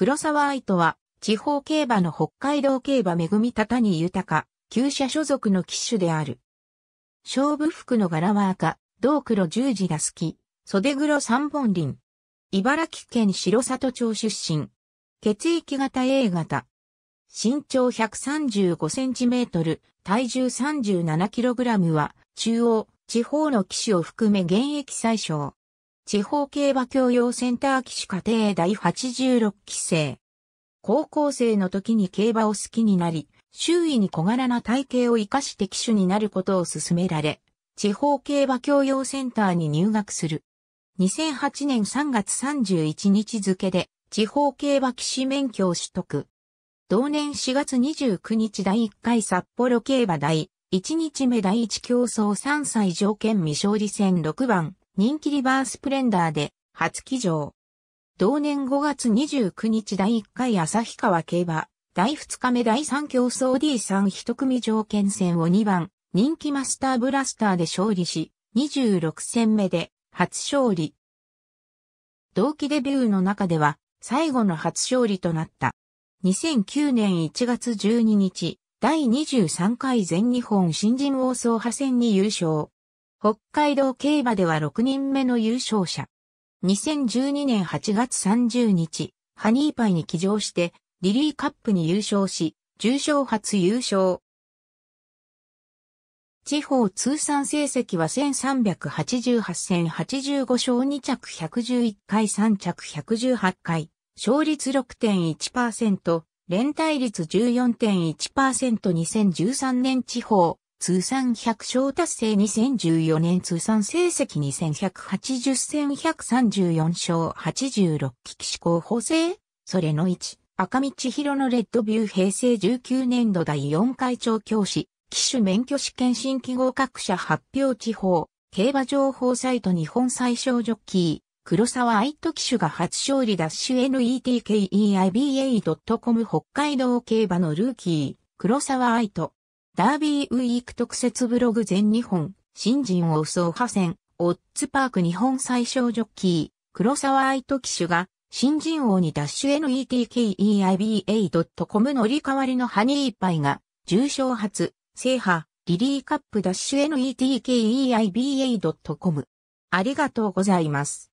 黒沢愛とは、地方競馬の北海道競馬恵みたたに豊、旧社所属の騎手である。勝負服の柄は赤、銅黒十字が好き、袖黒三本輪。茨城県白里町出身。血液型 A 型。身長135センチメートル、体重37キログラムは、中央、地方の騎手を含め現役最小。地方競馬教養センター騎手課程第86期生。高校生の時に競馬を好きになり、周囲に小柄な体型を活かして騎手になることを勧められ、地方競馬教養センターに入学する。2008年3月31日付で、地方競馬騎士免許を取得。同年4月29日第1回札幌競馬第1日目第1競争3歳条件未勝利戦6番人気リバースプレンダーで初騎乗。同年5月29日第1回旭川競馬、第2日目第3競争 D3 一組条件戦を2番、人気マスターブラスターで勝利し、26戦目で初勝利。同期デビューの中では最後の初勝利となった。2009年1月12日、第23回全日本新人王総派戦に優勝。北海道競馬では6人目の優勝者。2012年8月30日、ハニーパイに騎乗して、リリーカップに優勝し、重賞初優勝。地方通算成績は1388戦85勝2着111回3着118回、勝率6.1%、連帯率 14.1%2013 年地方通算100勝達成2014年通算成績2180戦134勝86期騎士候補生それの1、赤道広のレッドビュー平成19年度第4回長教師、騎手免許試験新規合格者発表地方、競馬情報サイト日本最小ジョッキー、黒沢愛斗騎手が初勝利ダッシュ NETKEIBA.com 北海道競馬のルーキー、黒沢愛斗。ダービーウィーク特設ブログ全日本、新人を襲う派戦、オッツパーク日本最小ジョッキー、黒沢愛斗騎手が、新人王にダッシュ netkeiba.com 乗り換わりのハニーパイが、重賞初、制覇、リリーカップダッシュ netkeiba.com。ありがとうございます。